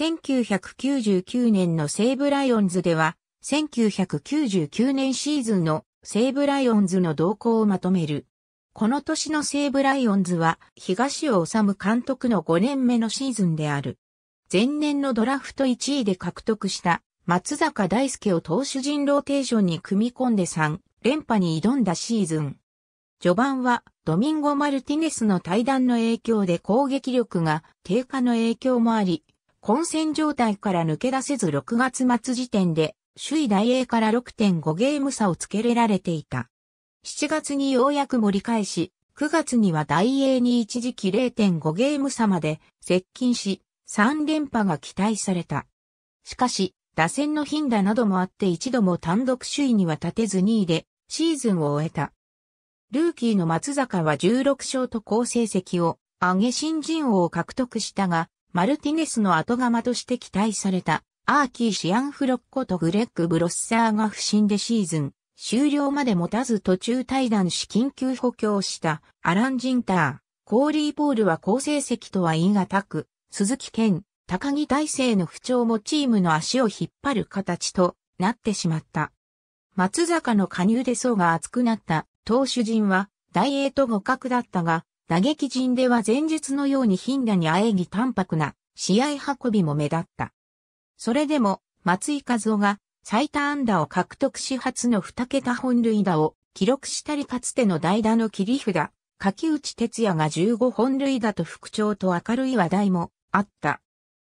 1999年の西武ライオンズでは、1999年シーズンの西武ライオンズの動向をまとめる。この年の西武ライオンズは、東尾治監督の5年目のシーズンである。前年のドラフト1位で獲得した松坂大輔を投手陣ローテーションに組み込んで3連覇に挑んだシーズン。序盤はドミンゴ・マルティネスの対談の影響で攻撃力が低下の影響もあり、混戦状態から抜け出せず6月末時点で、首位大英から6.5ゲーム差をつけられていた。7月にようやく盛り返し、9月には大英に一時期0.5ゲーム差まで接近し、3連覇が期待された。しかし、打線の頻打などもあって一度も単独首位には立てず2位でシーズンを終えた。ルーキーの松坂は16勝と好成績を上げ新人王を獲得したが、マルティネスの後釜として期待された、アーキー・シアンフロッコとグレッグ・ブロッサーが不審でシーズン、終了まで持たず途中退団し緊急補強したアラン・ジンター、コーリー・ポールは好成績とは言い難く、鈴木健、高木大成の不調もチームの足を引っ張る形となってしまった。松坂の加入で層が厚くなった投手陣はダイエート互角だったが、打撃陣では前述のように貧打にあえぎ淡白な試合運びも目立った。それでも、松井和夫が最多安打を獲得し初の2桁本塁打を記録したりかつての代打の切り札、柿内哲也が15本塁打と復調と明るい話題もあった。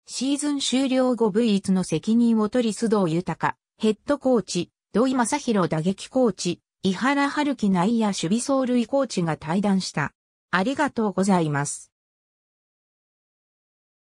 シーズン終了後唯一の責任を取り須藤豊、ヘッドコーチ、土井正宏打撃コーチ、伊原春樹内野守備走塁コーチが対談した。ありがとうございます。